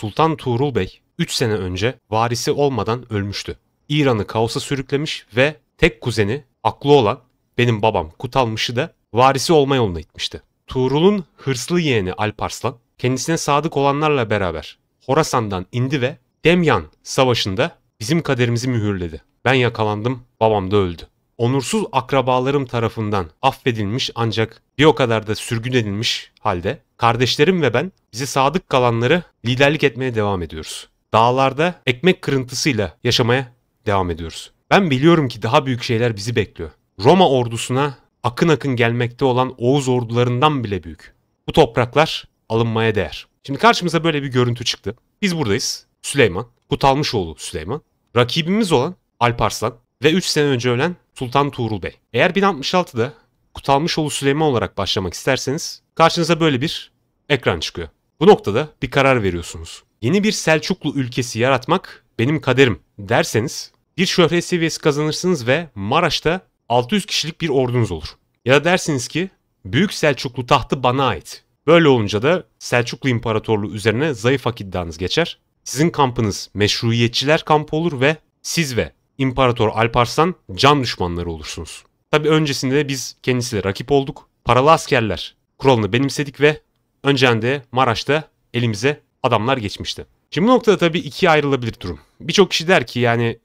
Sultan Tuğrul Bey 3 sene önce varisi olmadan ölmüştü. İran'ı kaosa sürüklemiş ve tek kuzeni aklı olan benim babam Kutalmış'ı da varisi olma yoluna itmişti. Tuğrul'un hırslı yeğeni Alparslan kendisine sadık olanlarla beraber Horasan'dan indi ve Demyan Savaşı'nda bizim kaderimizi mühürledi. Ben yakalandım, babam da öldü onursuz akrabalarım tarafından affedilmiş ancak bir o kadar da sürgün edilmiş halde kardeşlerim ve ben bizi sadık kalanları liderlik etmeye devam ediyoruz. Dağlarda ekmek kırıntısıyla yaşamaya devam ediyoruz. Ben biliyorum ki daha büyük şeyler bizi bekliyor. Roma ordusuna akın akın gelmekte olan Oğuz ordularından bile büyük. Bu topraklar alınmaya değer. Şimdi karşımıza böyle bir görüntü çıktı. Biz buradayız. Süleyman, Kutalmışoğlu Süleyman. Rakibimiz olan Alparslan ve 3 sene önce ölen Sultan Tuğrul Bey. Eğer 1066'da Kutalmışoğlu Süleyman olarak başlamak isterseniz karşınıza böyle bir ekran çıkıyor. Bu noktada bir karar veriyorsunuz. Yeni bir Selçuklu ülkesi yaratmak benim kaderim derseniz bir şöhret seviyesi kazanırsınız ve Maraş'ta 600 kişilik bir ordunuz olur. Ya da dersiniz ki Büyük Selçuklu tahtı bana ait. Böyle olunca da Selçuklu İmparatorluğu üzerine zayıf hak iddianız geçer. Sizin kampınız meşruiyetçiler kampı olur ve siz ve İmparator Alparslan can düşmanları olursunuz. Tabi öncesinde de biz kendisiyle rakip olduk. Paralı askerler kuralını benimsedik ve önceden de Maraş'ta elimize adamlar geçmişti. Şimdi bu noktada tabi ikiye ayrılabilir durum. Birçok kişi der ki yani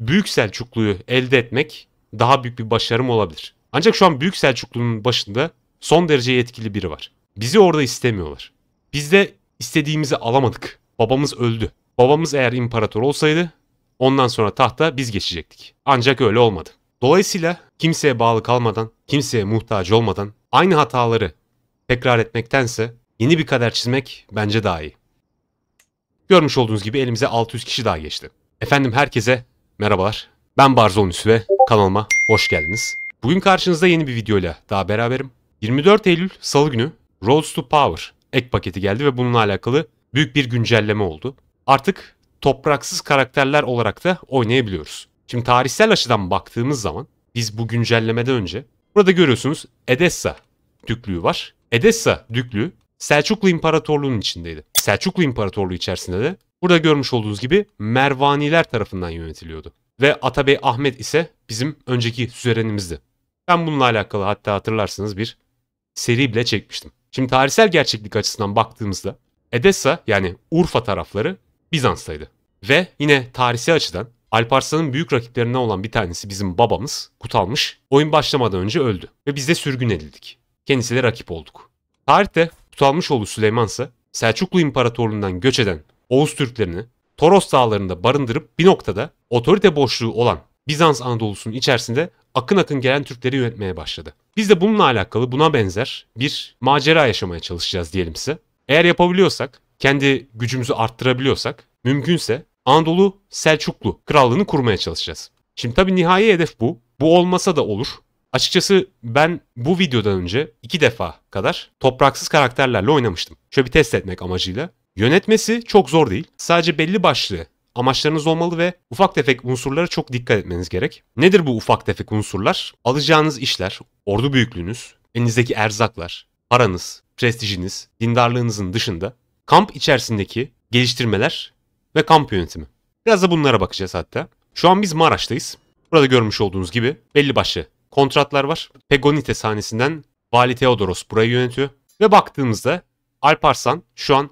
Büyük Selçuklu'yu elde etmek daha büyük bir başarım olabilir. Ancak şu an Büyük Selçuklu'nun başında son derece yetkili biri var. Bizi orada istemiyorlar. Biz de istediğimizi alamadık. Babamız öldü. Babamız eğer imparator olsaydı Ondan sonra tahta biz geçecektik. Ancak öyle olmadı. Dolayısıyla kimseye bağlı kalmadan, kimseye muhtaç olmadan aynı hataları tekrar etmektense yeni bir kader çizmek bence daha iyi. Görmüş olduğunuz gibi elimize 600 kişi daha geçti. Efendim herkese merhabalar. Ben Barzon ve kanalıma hoş geldiniz. Bugün karşınızda yeni bir videoyla daha beraberim. 24 Eylül Salı günü Rolls to Power ek paketi geldi ve bununla alakalı büyük bir güncelleme oldu. Artık topraksız karakterler olarak da oynayabiliyoruz. Şimdi tarihsel açıdan baktığımız zaman biz bu güncellemeden önce burada görüyorsunuz Edessa düklüğü var. Edessa düklüğü Selçuklu İmparatorluğu'nun içindeydi. Selçuklu İmparatorluğu içerisinde de burada görmüş olduğunuz gibi Mervaniler tarafından yönetiliyordu. Ve Atabey Ahmet ise bizim önceki sürenimizdi. Ben bununla alakalı hatta hatırlarsınız bir seri bile çekmiştim. Şimdi tarihsel gerçeklik açısından baktığımızda Edessa yani Urfa tarafları Bizans'taydı. Ve yine tarihsel açıdan Alparslan'ın büyük rakiplerinden olan bir tanesi bizim babamız Kutalmış oyun başlamadan önce öldü ve biz de sürgün edildik. Kendisiyle rakip olduk. Tarihte kutalmış Kutalmışoğlu Süleyman ise Selçuklu İmparatorluğundan göç eden Oğuz Türklerini Toros dağlarında barındırıp bir noktada otorite boşluğu olan Bizans Anadolu'sunun içerisinde akın akın gelen Türkleri yönetmeye başladı. Biz de bununla alakalı buna benzer bir macera yaşamaya çalışacağız diyelim size. Eğer yapabiliyorsak kendi gücümüzü arttırabiliyorsak mümkünse Anadolu Selçuklu krallığını kurmaya çalışacağız. Şimdi tabii nihai hedef bu. Bu olmasa da olur. Açıkçası ben bu videodan önce iki defa kadar topraksız karakterlerle oynamıştım. Şöyle bir test etmek amacıyla. Yönetmesi çok zor değil. Sadece belli başlı amaçlarınız olmalı ve ufak tefek unsurlara çok dikkat etmeniz gerek. Nedir bu ufak tefek unsurlar? Alacağınız işler, ordu büyüklüğünüz, elinizdeki erzaklar, paranız, prestijiniz, dindarlığınızın dışında kamp içerisindeki geliştirmeler ve kamp yönetimi. Biraz da bunlara bakacağız hatta. Şu an biz Maraş'tayız. Burada görmüş olduğunuz gibi belli başlı kontratlar var. Pegonite sahnesinden Vali Teodoros burayı yönetiyor. Ve baktığımızda Alparslan şu an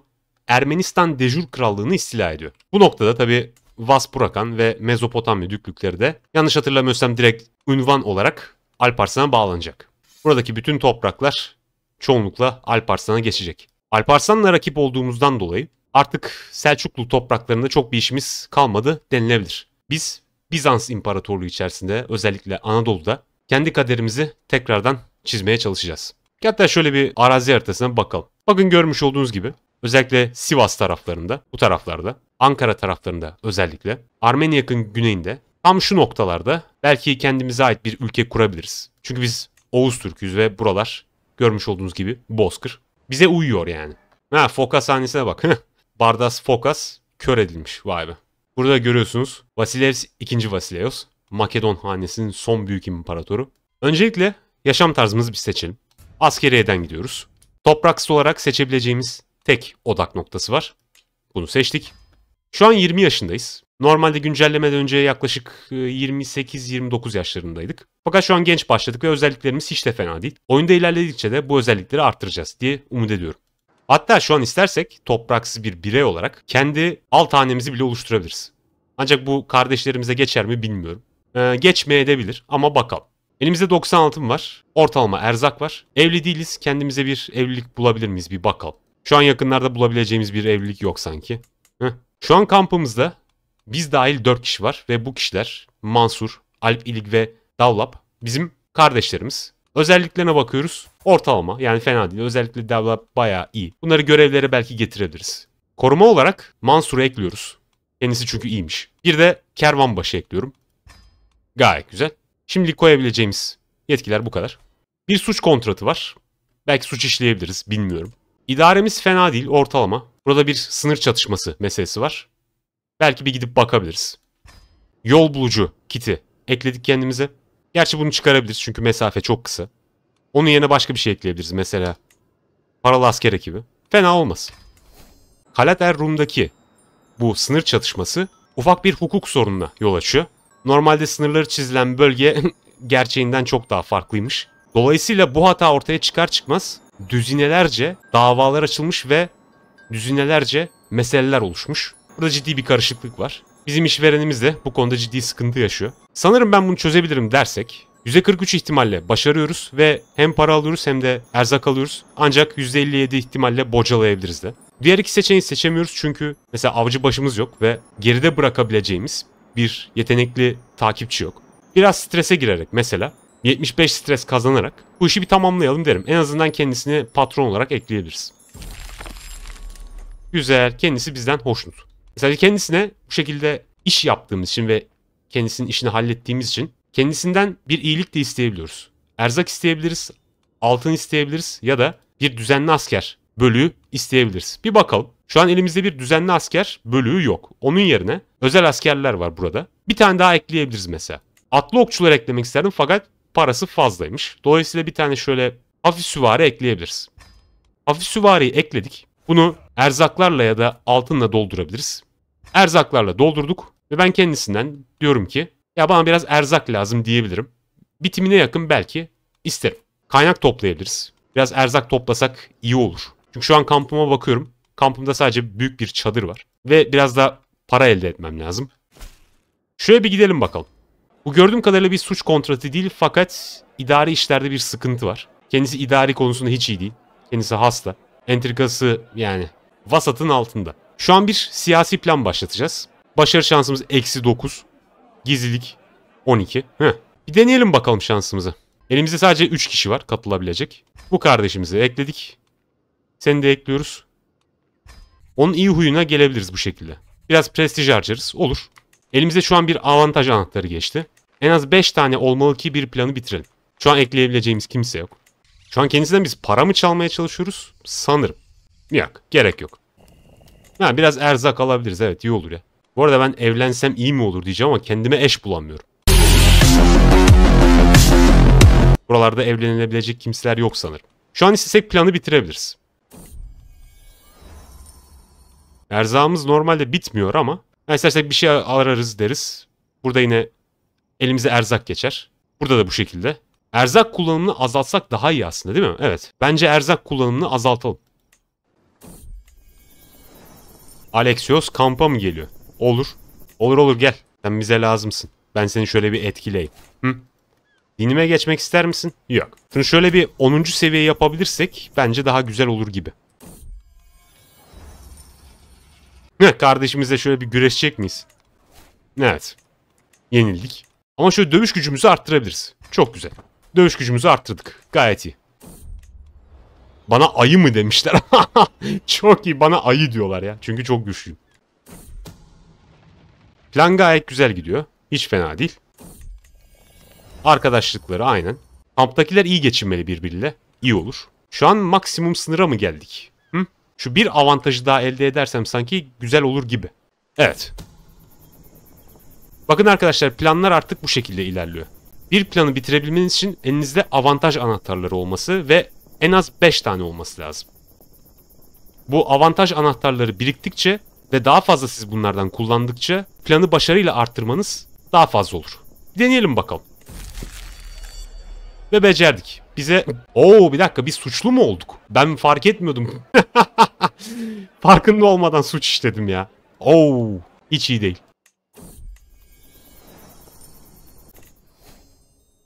Ermenistan Dejur Krallığını istila ediyor. Bu noktada tabii Vaspurakan ve Mezopotamya düklükleri de yanlış hatırlamıyorsam direkt ünvan olarak Alparslan'a bağlanacak. Buradaki bütün topraklar çoğunlukla Alparslan'a geçecek. Alparslan'la rakip olduğumuzdan dolayı artık Selçuklu topraklarında çok bir işimiz kalmadı denilebilir. Biz Bizans İmparatorluğu içerisinde özellikle Anadolu'da kendi kaderimizi tekrardan çizmeye çalışacağız. Hatta şöyle bir arazi haritasına bakalım. Bakın görmüş olduğunuz gibi özellikle Sivas taraflarında, bu taraflarda, Ankara taraflarında özellikle, Armeni yakın güneyinde tam şu noktalarda belki kendimize ait bir ülke kurabiliriz. Çünkü biz Oğuz Türk'üz ve buralar görmüş olduğunuz gibi bozkır. Bize uyuyor yani. Ha Fokas sahnesine bak. Bardas Fokas kör edilmiş. Vay be. Burada görüyorsunuz Vasileus 2. Vasileus. Makedon hanesinin son büyük imparatoru. Öncelikle yaşam tarzımızı bir seçelim. Askeriyeden gidiyoruz. Topraksı olarak seçebileceğimiz tek odak noktası var. Bunu seçtik. Şu an 20 yaşındayız. Normalde güncellemeden önce yaklaşık 28-29 e, yaşlarındaydık. Fakat şu an genç başladık ve özelliklerimiz hiç de fena değil. Oyunda ilerledikçe de bu özellikleri artıracağız diye umut ediyorum. Hatta şu an istersek topraksız bir birey olarak kendi alt hanemizi bile oluşturabiliriz. Ancak bu kardeşlerimize geçer mi bilmiyorum. Ee, geçmeye de bilir ama bakalım. Elimizde 96'm var. Ortalama erzak var. Evli değiliz. Kendimize bir evlilik bulabilir miyiz bir bakalım. Şu an yakınlarda bulabileceğimiz bir evlilik yok sanki. Heh. Şu an kampımızda biz dahil 4 kişi var ve bu kişiler Mansur, Alp İlig ve Davlap bizim kardeşlerimiz. Özelliklerine bakıyoruz. Ortalama yani fena değil. Özellikle Davlap bayağı iyi. Bunları görevlere belki getirebiliriz. Koruma olarak Mansur'u ekliyoruz. Kendisi çünkü iyiymiş. Bir de kervan başı ekliyorum. Gayet güzel. Şimdi koyabileceğimiz yetkiler bu kadar. Bir suç kontratı var. Belki suç işleyebiliriz bilmiyorum. İdaremiz fena değil ortalama. Burada bir sınır çatışması meselesi var. Belki bir gidip bakabiliriz. Yol bulucu kiti ekledik kendimize. Gerçi bunu çıkarabiliriz çünkü mesafe çok kısa. Onun yerine başka bir şey ekleyebiliriz mesela. Paralı asker ekibi. Fena olmaz. Kalater Rum'daki bu sınır çatışması ufak bir hukuk sorununa yol açıyor. Normalde sınırları çizilen bölge gerçeğinden çok daha farklıymış. Dolayısıyla bu hata ortaya çıkar çıkmaz düzinelerce davalar açılmış ve düzinelerce meseleler oluşmuş. Burada ciddi bir karışıklık var. Bizim işverenimiz de bu konuda ciddi sıkıntı yaşıyor. Sanırım ben bunu çözebilirim dersek %43 ihtimalle başarıyoruz ve hem para alıyoruz hem de erzak alıyoruz. Ancak %57 ihtimalle bocalayabiliriz de. Diğer iki seçeneği seçemiyoruz çünkü mesela avcı başımız yok ve geride bırakabileceğimiz bir yetenekli takipçi yok. Biraz strese girerek mesela 75 stres kazanarak bu işi bir tamamlayalım derim. En azından kendisini patron olarak ekleyebiliriz. Güzel, kendisi bizden hoşnut. Mesela kendisine bu şekilde iş yaptığımız için ve kendisinin işini hallettiğimiz için kendisinden bir iyilik de isteyebiliyoruz. Erzak isteyebiliriz, altın isteyebiliriz ya da bir düzenli asker bölüğü isteyebiliriz. Bir bakalım. Şu an elimizde bir düzenli asker bölüğü yok. Onun yerine özel askerler var burada. Bir tane daha ekleyebiliriz mesela. Atlı okçular eklemek isterdim fakat parası fazlaymış. Dolayısıyla bir tane şöyle hafif süvari ekleyebiliriz. Hafif süvariyi ekledik. Bunu erzaklarla ya da altınla doldurabiliriz erzaklarla doldurduk ve ben kendisinden diyorum ki ya bana biraz erzak lazım diyebilirim. Bitimine yakın belki isterim. Kaynak toplayabiliriz. Biraz erzak toplasak iyi olur. Çünkü şu an kampıma bakıyorum. Kampımda sadece büyük bir çadır var. Ve biraz da para elde etmem lazım. Şöyle bir gidelim bakalım. Bu gördüğüm kadarıyla bir suç kontratı değil fakat idari işlerde bir sıkıntı var. Kendisi idari konusunda hiç iyi değil. Kendisi hasta. Entrikası yani vasatın altında. Şu an bir siyasi plan başlatacağız. Başarı şansımız eksi 9. Gizlilik 12. Heh. Bir deneyelim bakalım şansımızı. Elimizde sadece 3 kişi var katılabilecek. Bu kardeşimizi ekledik. Seni de ekliyoruz. Onun iyi huyuna gelebiliriz bu şekilde. Biraz prestij harcarız. Olur. Elimize şu an bir avantaj anahtarı geçti. En az 5 tane olmalı ki bir planı bitirelim. Şu an ekleyebileceğimiz kimse yok. Şu an kendisinden biz para mı çalmaya çalışıyoruz? Sanırım. Yok. Gerek yok. Ha, biraz erzak alabiliriz evet iyi olur ya. Bu arada ben evlensem iyi mi olur diyeceğim ama kendime eş bulamıyorum. Buralarda evlenilebilecek kimseler yok sanırım. Şu an istesek planı bitirebiliriz. Erzağımız normalde bitmiyor ama yani bir şey ararız deriz. Burada yine elimize erzak geçer. Burada da bu şekilde. Erzak kullanımını azaltsak daha iyi aslında değil mi? Evet. Bence erzak kullanımını azaltalım. Alexios kampa mı geliyor? Olur. Olur olur gel. Sen bize lazımsın. Ben seni şöyle bir etkileyim. Hı? Dinime geçmek ister misin? Yok. Şunu şöyle bir 10. seviye yapabilirsek bence daha güzel olur gibi. Kardeşimizle şöyle bir güreşecek miyiz? Evet. Yenildik. Ama şöyle dövüş gücümüzü arttırabiliriz. Çok güzel. Dövüş gücümüzü arttırdık. Gayet iyi. Bana ayı mı demişler. çok iyi bana ayı diyorlar ya. Çünkü çok güçlüyüm. Plan gayet güzel gidiyor. Hiç fena değil. Arkadaşlıkları aynen. Kamptakiler iyi geçinmeli birbiriyle. İyi olur. Şu an maksimum sınıra mı geldik? Hı? Şu bir avantajı daha elde edersem sanki güzel olur gibi. Evet. Bakın arkadaşlar planlar artık bu şekilde ilerliyor. Bir planı bitirebilmeniz için elinizde avantaj anahtarları olması ve en az 5 tane olması lazım. Bu avantaj anahtarları biriktikçe ve daha fazla siz bunlardan kullandıkça planı başarıyla arttırmanız daha fazla olur. Deneyelim bakalım. Ve becerdik. Bize... Oo bir dakika biz suçlu mu olduk? Ben fark etmiyordum. Farkında olmadan suç işledim ya. Oo hiç iyi değil.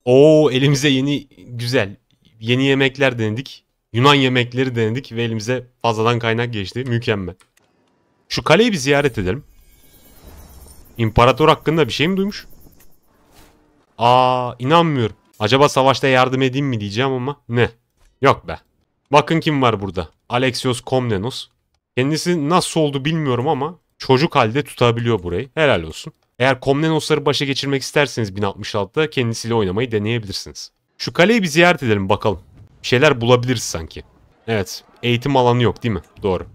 Oo elimize yeni güzel yeni yemekler denedik. Yunan yemekleri denedik ve elimize fazladan kaynak geçti. Mükemmel. Şu kaleyi bir ziyaret edelim. İmparator hakkında bir şey mi duymuş? Aa inanmıyorum. Acaba savaşta yardım edeyim mi diyeceğim ama ne? Yok be. Bakın kim var burada. Alexios Komnenos. Kendisi nasıl oldu bilmiyorum ama çocuk halde tutabiliyor burayı. Helal olsun. Eğer Komnenosları başa geçirmek isterseniz 1066'da kendisiyle oynamayı deneyebilirsiniz. Şu kaleyi bir ziyaret edelim bakalım. Bir şeyler bulabiliriz sanki. Evet. Eğitim alanı yok değil mi? Doğru.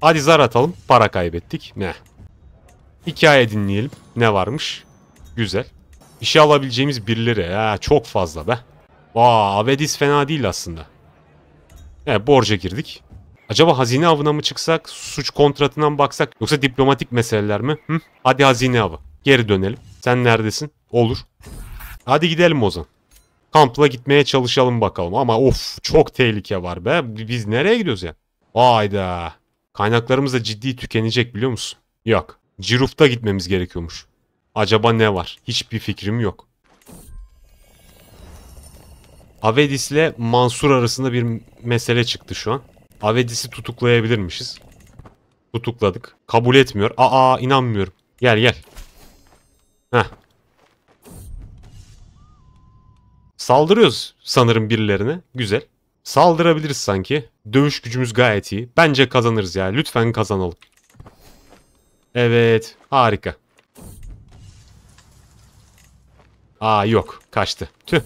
Hadi zar atalım. Para kaybettik. Ne? Hikaye dinleyelim. Ne varmış? Güzel. İşe alabileceğimiz birileri. Ha, çok fazla be. Vaa Avedis fena değil aslında. Evet borca girdik. Acaba hazine avına mı çıksak? Suç kontratından baksak? Yoksa diplomatik meseleler mi? Hı? Hadi hazine avı. Geri dönelim. Sen neredesin? Olur. Hadi gidelim o zaman kampla gitmeye çalışalım bakalım. Ama of çok tehlike var be. Biz nereye gidiyoruz ya? ayda Kaynaklarımız da ciddi tükenecek biliyor musun? Yok. Ciruf'ta gitmemiz gerekiyormuş. Acaba ne var? Hiçbir fikrim yok. Avedis ile Mansur arasında bir mesele çıktı şu an. Avedis'i tutuklayabilirmişiz. Tutukladık. Kabul etmiyor. Aa inanmıyorum. Gel gel. Heh Saldırıyoruz sanırım birilerine. Güzel. Saldırabiliriz sanki. Dövüş gücümüz gayet iyi. Bence kazanırız ya. Lütfen kazanalım. Evet. Harika. Aa yok. Kaçtı. Tüh.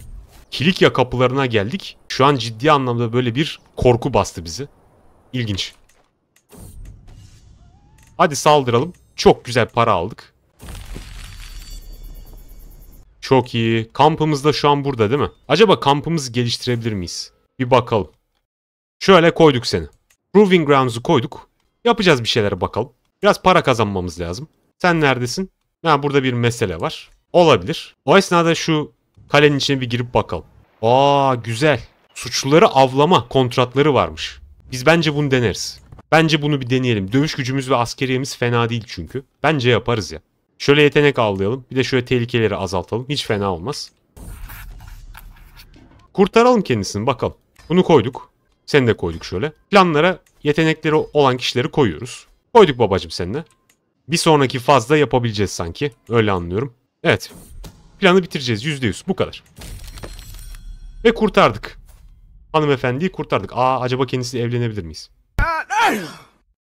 Kilikya kapılarına geldik. Şu an ciddi anlamda böyle bir korku bastı bizi. İlginç. Hadi saldıralım. Çok güzel para aldık. Çok iyi. Kampımız da şu an burada değil mi? Acaba kampımızı geliştirebilir miyiz? Bir bakalım. Şöyle koyduk seni. Proving Grounds'u koyduk. Yapacağız bir şeylere bakalım. Biraz para kazanmamız lazım. Sen neredesin? Ha burada bir mesele var. Olabilir. O esnada şu kalenin içine bir girip bakalım. Aa güzel. Suçluları avlama kontratları varmış. Biz bence bunu deneriz. Bence bunu bir deneyelim. Dövüş gücümüz ve askeriyemiz fena değil çünkü. Bence yaparız ya. Şöyle yetenek avlayalım. Bir de şöyle tehlikeleri azaltalım. Hiç fena olmaz. Kurtaralım kendisini bakalım. Bunu koyduk. Seni de koyduk şöyle. Planlara yetenekleri olan kişileri koyuyoruz. Koyduk babacım seninle. Bir sonraki fazla yapabileceğiz sanki. Öyle anlıyorum. Evet. Planı bitireceğiz. %100. Bu kadar. Ve kurtardık. Hanımefendiyi kurtardık. Aa acaba kendisi evlenebilir miyiz?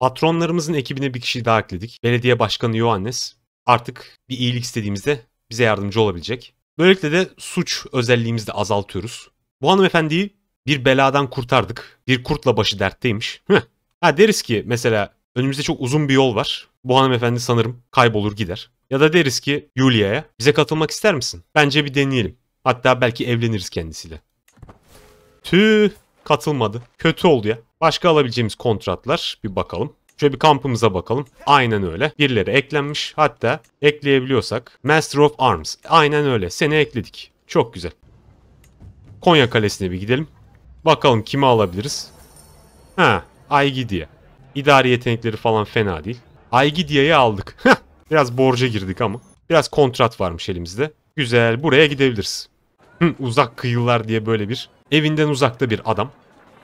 Patronlarımızın ekibine bir kişi daha ekledik. Belediye Başkanı Yohannes artık bir iyilik istediğimizde bize yardımcı olabilecek. Böylelikle de suç özelliğimizi de azaltıyoruz. Bu hanımefendiyi bir beladan kurtardık. Bir kurtla başı dertteymiş. Heh. Ha deriz ki mesela önümüzde çok uzun bir yol var. Bu hanımefendi sanırım kaybolur gider. Ya da deriz ki Julia'ya bize katılmak ister misin? Bence bir deneyelim. Hatta belki evleniriz kendisiyle. Tüh katılmadı. Kötü oldu ya. Başka alabileceğimiz kontratlar bir bakalım. Şöyle bir kampımıza bakalım. Aynen öyle. Birileri eklenmiş. Hatta ekleyebiliyorsak. Master of Arms. Aynen öyle. Seni ekledik. Çok güzel. Konya Kalesi'ne bir gidelim. Bakalım kimi alabiliriz. Ha, Aygidia. İdari yetenekleri falan fena değil. Aygidia'yı aldık. Biraz borca girdik ama. Biraz kontrat varmış elimizde. Güzel buraya gidebiliriz. uzak kıyılar diye böyle bir evinden uzakta bir adam.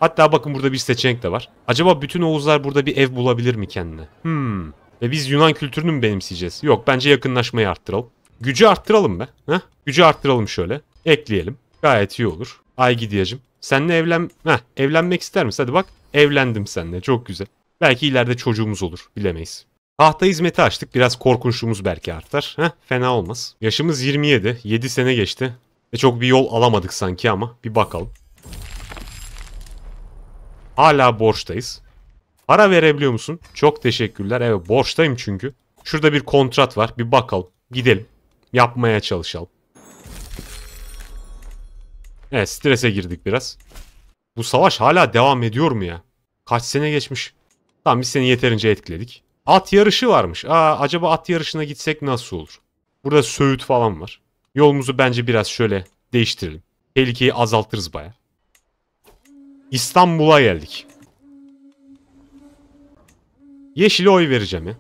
Hatta bakın burada bir seçenek de var. Acaba bütün Oğuzlar burada bir ev bulabilir mi kendine? Hmm. Ve biz Yunan kültürünü mü benimseyeceğiz? Yok bence yakınlaşmayı arttıralım. Gücü arttıralım be. Heh? Gücü arttıralım şöyle. Ekleyelim. Gayet iyi olur. Ay gidiyacım. Seninle evlen... Heh, evlenmek ister misin? Hadi bak. Evlendim seninle. Çok güzel. Belki ileride çocuğumuz olur. Bilemeyiz. Tahta hizmeti açtık. Biraz korkunçluğumuz belki artar. Heh, fena olmaz. Yaşımız 27. 7 sene geçti. E çok bir yol alamadık sanki ama. Bir bakalım. Hala borçtayız. Para verebiliyor musun? Çok teşekkürler. Evet borçtayım çünkü. Şurada bir kontrat var. Bir bakalım. Gidelim. Yapmaya çalışalım. Evet strese girdik biraz. Bu savaş hala devam ediyor mu ya? Kaç sene geçmiş. Tamam biz seni yeterince etkiledik. At yarışı varmış. Aa, acaba at yarışına gitsek nasıl olur? Burada söğüt falan var. Yolumuzu bence biraz şöyle değiştirelim. Tehlikeyi azaltırız baya. İstanbul'a geldik. Yeşil'e oy vereceğim ya.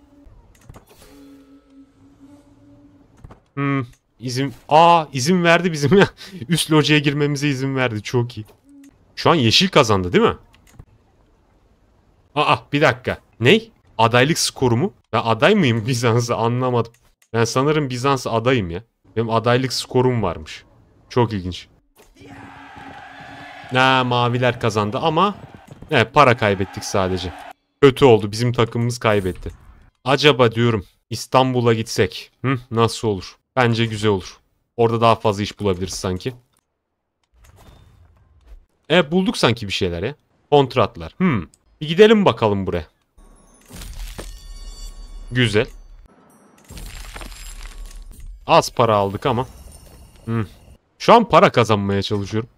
Hmm, izin... Aa izin verdi bizim ya. Üst locaya girmemize izin verdi. Çok iyi. Şu an yeşil kazandı değil mi? Aa bir dakika. Ney? Adaylık skoru mu? Ben aday mıyım Bizans'a anlamadım. Ben sanırım Bizans adayım ya. Benim adaylık skorum varmış. Çok ilginç. Ne maviler kazandı ama evet, para kaybettik sadece. Kötü oldu bizim takımımız kaybetti. Acaba diyorum İstanbul'a gitsek Hı, nasıl olur? Bence güzel olur. Orada daha fazla iş bulabiliriz sanki. E bulduk sanki bir şeyler ya. Kontratlar. Hmm. Bir gidelim bakalım buraya. Güzel. Az para aldık ama. Hmm. Şu an para kazanmaya çalışıyorum.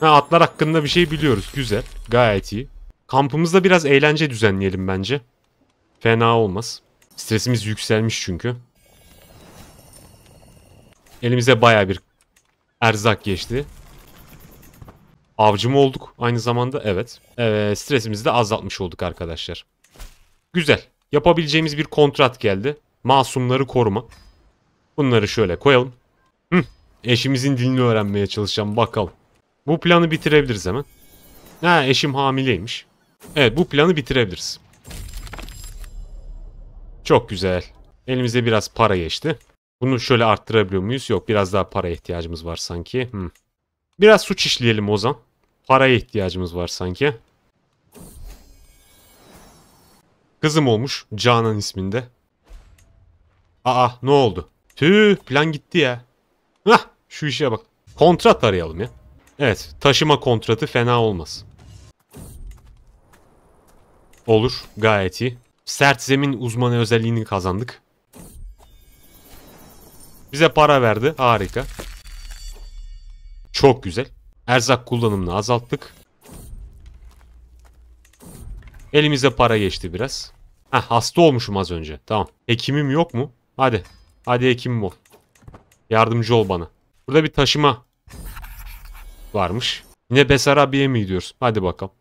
Ha, atlar hakkında bir şey biliyoruz. Güzel. Gayet iyi. Kampımızda biraz eğlence düzenleyelim bence. Fena olmaz. Stresimiz yükselmiş çünkü. Elimize baya bir erzak geçti. Avcı mı olduk aynı zamanda? Evet. Ee, stresimizi de azaltmış olduk arkadaşlar. Güzel. Yapabileceğimiz bir kontrat geldi. Masumları koruma. Bunları şöyle koyalım. Hı. Eşimizin dilini öğrenmeye çalışacağım bakalım. Bu planı bitirebiliriz hemen. Ha eşim hamileymiş. Evet bu planı bitirebiliriz. Çok güzel. Elimize biraz para geçti. Bunu şöyle arttırabiliyor muyuz? Yok biraz daha paraya ihtiyacımız var sanki. Hmm. Biraz suç işleyelim Ozan. Paraya ihtiyacımız var sanki. Kızım olmuş Canan isminde. Aa ne oldu? Tüh plan gitti ya. Hah şu işe bak. Kontrat arayalım ya. Evet. Taşıma kontratı fena olmaz. Olur. Gayet iyi. Sert zemin uzmanı özelliğini kazandık. Bize para verdi. Harika. Çok güzel. Erzak kullanımını azalttık. Elimize para geçti biraz. Heh, hasta olmuşum az önce. Tamam. Hekimim yok mu? Hadi. Hadi hekimim ol. Yardımcı ol bana. Burada bir taşıma varmış. Yine Besarabiye mi gidiyoruz? Hadi bakalım.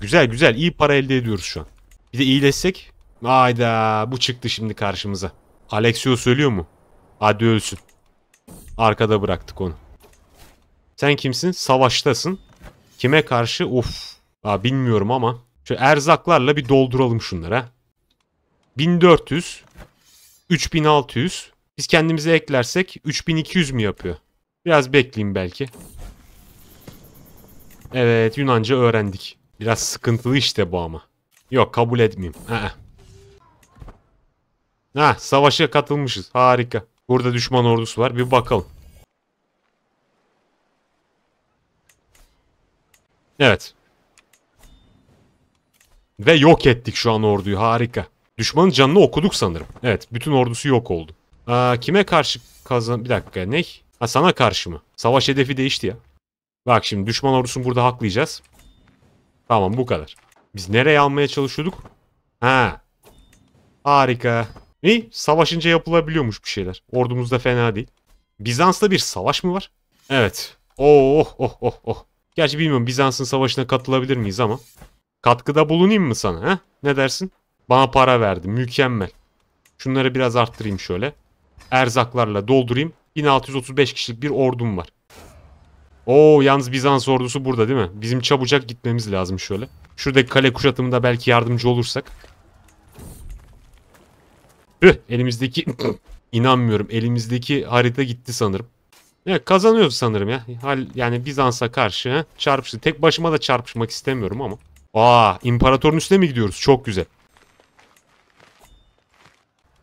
Güzel güzel iyi para elde ediyoruz şu an. Bir de iyileşsek. Hayda bu çıktı şimdi karşımıza. Alexio söylüyor mu? Hadi ölsün. Arkada bıraktık onu. Sen kimsin? Savaştasın. Kime karşı? Of. Aa, bilmiyorum ama. Şu erzaklarla bir dolduralım şunları. 1400. 3600. Biz kendimize eklersek 3200 mi yapıyor? Biraz bekleyeyim belki. Evet Yunanca öğrendik. Biraz sıkıntılı işte bu ama. Yok kabul etmeyeyim. Ha, ha savaşa katılmışız. Harika. Burada düşman ordusu var. Bir bakalım. Evet. Ve yok ettik şu an orduyu. Harika. Düşmanın canını okuduk sanırım. Evet. Bütün ordusu yok oldu. Aa, kime karşı kazan... Bir dakika. Ne? Ha sana karşı mı? Savaş hedefi değişti ya. Bak şimdi düşman ordusunu burada haklayacağız. Tamam bu kadar. Biz nereye almaya çalışıyorduk? Ha. Harika. Ne? Savaşınca yapılabiliyormuş bir şeyler. Ordumuz da fena değil. Bizans'ta bir savaş mı var? Evet. Oh, oh oh oh oh. Gerçi bilmiyorum Bizans'ın savaşına katılabilir miyiz ama. Katkıda bulunayım mı sana? He? Ne dersin? Bana para verdi. Mükemmel. Şunları biraz arttırayım şöyle. Erzaklarla doldurayım. 1635 kişilik bir ordum var. Oo yalnız Bizans ordusu burada değil mi? Bizim çabucak gitmemiz lazım şöyle. Şuradaki kale kuşatımında belki yardımcı olursak. Üh, elimizdeki inanmıyorum. Elimizdeki harita gitti sanırım. Evet kazanıyoruz sanırım ya. Hal yani Bizans'a karşı he? çarpıştı. Tek başıma da çarpışmak istemiyorum ama. Aa imparatorun üstüne mi gidiyoruz? Çok güzel.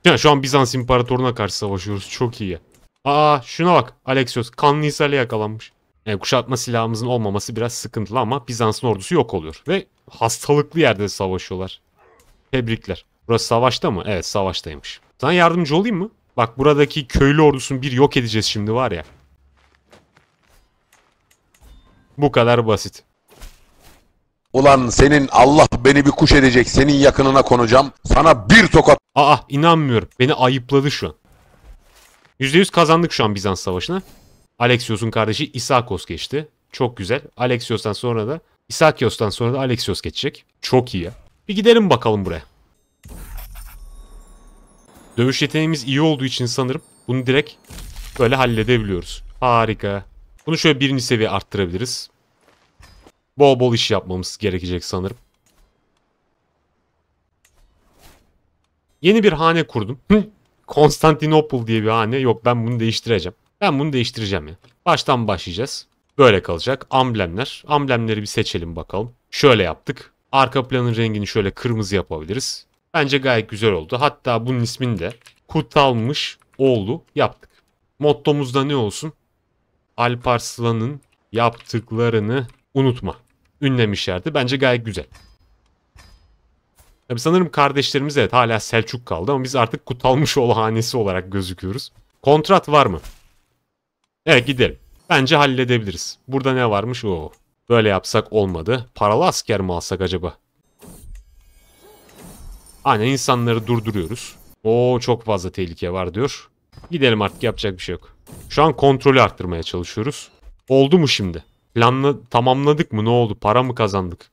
Ya şu an Bizans imparatoruna karşı savaşıyoruz. Çok iyi ya. Aa şuna bak Alexios kanlı hisarla yakalanmış. Yani e, kuşatma silahımızın olmaması biraz sıkıntılı ama Bizans'ın ordusu yok oluyor. Ve hastalıklı yerde savaşıyorlar. Tebrikler. Burası savaşta mı? Evet savaştaymış. Sana yardımcı olayım mı? Bak buradaki köylü ordusunu bir yok edeceğiz şimdi var ya. Bu kadar basit. Ulan senin Allah beni bir kuş edecek senin yakınına konacağım. Sana bir tokat. Aa inanmıyorum. Beni ayıpladı şu an. %100 kazandık şu an Bizans Savaşı'na. Alexios'un kardeşi Isakos geçti. Çok güzel. Alexios'tan sonra da Isakios'tan sonra da Alexios geçecek. Çok iyi ya. Bir gidelim bakalım buraya. Dövüş yeteneğimiz iyi olduğu için sanırım bunu direkt böyle halledebiliyoruz. Harika. Bunu şöyle birinci seviye arttırabiliriz. Bol bol iş yapmamız gerekecek sanırım. Yeni bir hane kurdum. Konstantinopol diye bir hane yok ben bunu değiştireceğim. Ben bunu değiştireceğim ya. Yani. Baştan başlayacağız. Böyle kalacak. Amblemler. Amblemleri bir seçelim bakalım. Şöyle yaptık. Arka planın rengini şöyle kırmızı yapabiliriz. Bence gayet güzel oldu. Hatta bunun ismini de Kutalmış Oğlu yaptık. Mottomuzda ne olsun? Alparslan'ın yaptıklarını unutma. Ünlemişlerdi. Bence gayet güzel. Tabi sanırım kardeşlerimiz evet hala Selçuk kaldı ama biz artık Kutalmışoğlu hanesi olarak gözüküyoruz. Kontrat var mı? Evet gidelim. Bence halledebiliriz. Burada ne varmış? o? Böyle yapsak olmadı. Paralı asker mi alsak acaba? Aynen insanları durduruyoruz. Oo çok fazla tehlike var diyor. Gidelim artık yapacak bir şey yok. Şu an kontrolü arttırmaya çalışıyoruz. Oldu mu şimdi? Planla tamamladık mı? Ne oldu? Para mı kazandık?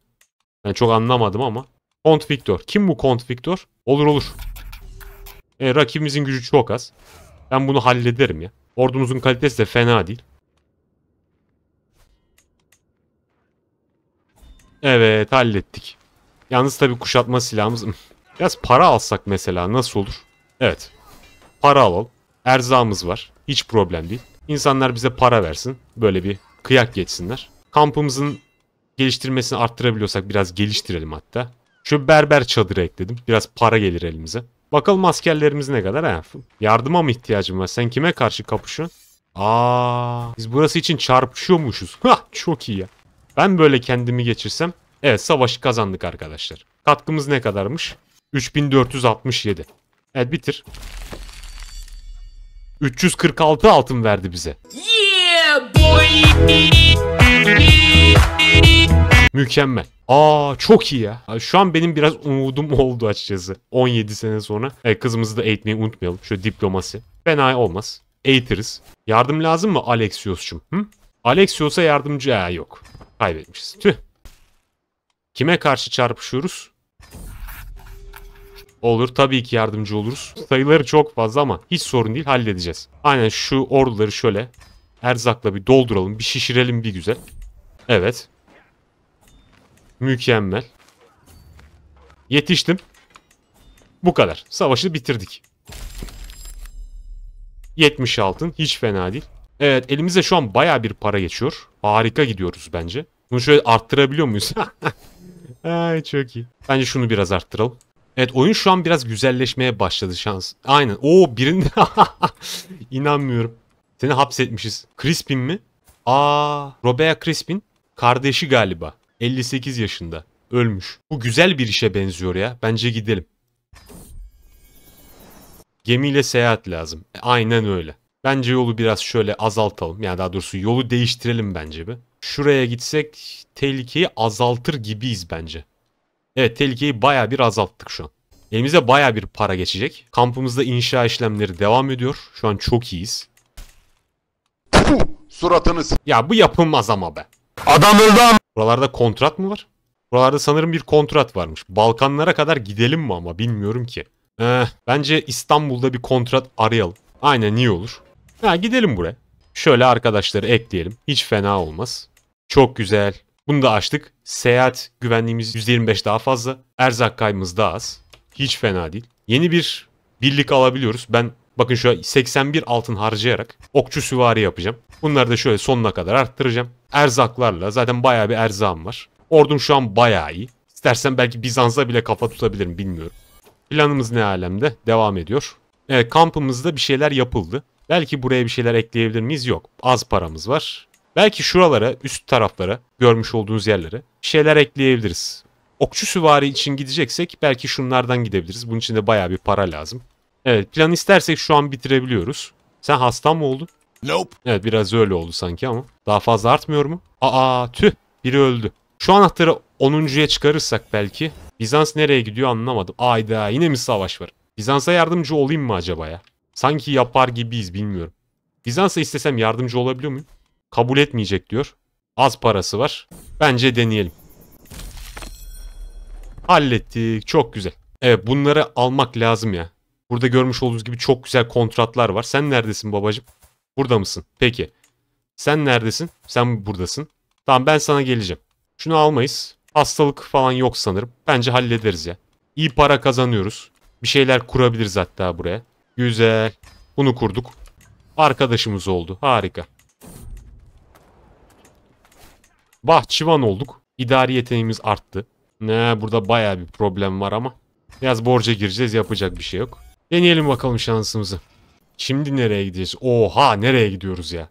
Ben çok anlamadım ama. Kont Victor. Kim bu Kont Victor? Olur olur. E, rakibimizin gücü çok az. Ben bunu hallederim ya. Ordumuzun kalitesi de fena değil. Evet hallettik. Yalnız tabii kuşatma silahımız... Biraz para alsak mesela nasıl olur? Evet. Para alalım. Erzağımız var. Hiç problem değil. İnsanlar bize para versin. Böyle bir kıyak geçsinler. Kampımızın geliştirmesini arttırabiliyorsak biraz geliştirelim hatta. Şu berber çadırı ekledim. Biraz para gelir elimize. Bakalım askerlerimiz ne kadar ha? Yardıma mı ihtiyacım var? Sen kime karşı kapışıyorsun? Aa, biz burası için çarpışıyormuşuz. Ha, çok iyi ya. Ben böyle kendimi geçirsem. Evet savaşı kazandık arkadaşlar. Katkımız ne kadarmış? 3467. Evet bitir. 346 altın verdi bize. Yeah boy. Mükemmel. Aa çok iyi ya. Şu an benim biraz umudum oldu açıkçası. 17 sene sonra. Evet, kızımızı da eğitmeyi unutmayalım. Şöyle diplomasi. Fena olmaz. Eğitiriz. Yardım lazım mı Alexios'cum? Alexios'a yardımcı ya yok. Kaybetmişiz. Tüh. Kime karşı çarpışıyoruz? Olur tabii ki yardımcı oluruz. Sayıları çok fazla ama hiç sorun değil halledeceğiz. Aynen şu orduları şöyle erzakla bir dolduralım bir şişirelim bir güzel. Evet. Mükemmel. Yetiştim. Bu kadar. Savaşı bitirdik. 70 altın. Hiç fena değil. Evet elimize şu an baya bir para geçiyor. Harika gidiyoruz bence. Bunu şöyle arttırabiliyor muyuz? Ay çok iyi. Bence şunu biraz arttıralım. Evet oyun şu an biraz güzelleşmeye başladı şans. Aynen. Oo birinde. İnanmıyorum. Seni hapsetmişiz. Crispin mi? Aa, Robea Crispin kardeşi galiba. 58 yaşında. Ölmüş. Bu güzel bir işe benziyor ya. Bence gidelim. Gemiyle seyahat lazım. E, aynen öyle. Bence yolu biraz şöyle azaltalım. Yani daha doğrusu yolu değiştirelim bence bir. Şuraya gitsek tehlikeyi azaltır gibiyiz bence. Evet tehlikeyi baya bir azalttık şu an. Elimize baya bir para geçecek. Kampımızda inşa işlemleri devam ediyor. Şu an çok iyiyiz. suratınız. Ya bu yapılmaz ama be. Adam öldü Buralarda kontrat mı var? Buralarda sanırım bir kontrat varmış. Balkanlara kadar gidelim mi ama bilmiyorum ki. Eh, bence İstanbul'da bir kontrat arayalım. Aynen iyi olur. Ha gidelim buraya. Şöyle arkadaşları ekleyelim. Hiç fena olmaz. Çok güzel. Bunu da açtık. Seyahat güvenliğimiz %25 daha fazla. Erzak kaybımız da az. Hiç fena değil. Yeni bir birlik alabiliyoruz. Ben Bakın şu 81 altın harcayarak okçu süvari yapacağım. Bunları da şöyle sonuna kadar arttıracağım. Erzaklarla zaten bayağı bir erzağım var. Ordum şu an bayağı iyi. İstersen belki Bizans'a bile kafa tutabilirim bilmiyorum. Planımız ne alemde? Devam ediyor. Evet kampımızda bir şeyler yapıldı. Belki buraya bir şeyler ekleyebilir miyiz? Yok. Az paramız var. Belki şuralara, üst taraflara, görmüş olduğunuz yerlere şeyler ekleyebiliriz. Okçu süvari için gideceksek belki şunlardan gidebiliriz. Bunun için de bayağı bir para lazım. Evet plan istersek şu an bitirebiliyoruz. Sen hasta mı oldun? Nope. Evet biraz öyle oldu sanki ama. Daha fazla artmıyor mu? Aa tüh biri öldü. Şu anahtarı 10.ya çıkarırsak belki. Bizans nereye gidiyor anlamadım. Ayda yine mi savaş var? Bizans'a yardımcı olayım mı acaba ya? Sanki yapar gibiyiz bilmiyorum. Bizans'a istesem yardımcı olabiliyor muyum? Kabul etmeyecek diyor. Az parası var. Bence deneyelim. Hallettik. Çok güzel. Evet bunları almak lazım ya. Burada görmüş olduğunuz gibi çok güzel kontratlar var. Sen neredesin babacım? Burada mısın? Peki. Sen neredesin? Sen buradasın. Tamam ben sana geleceğim. Şunu almayız. Hastalık falan yok sanırım. Bence hallederiz ya. İyi para kazanıyoruz. Bir şeyler kurabiliriz hatta buraya. Güzel. Bunu kurduk. Arkadaşımız oldu. Harika. Bahçıvan olduk. İdari yeteneğimiz arttı. Ne burada baya bir problem var ama. Biraz borca gireceğiz yapacak bir şey yok. Deneyelim bakalım şansımızı. Şimdi nereye gideceğiz? Oha nereye gidiyoruz ya?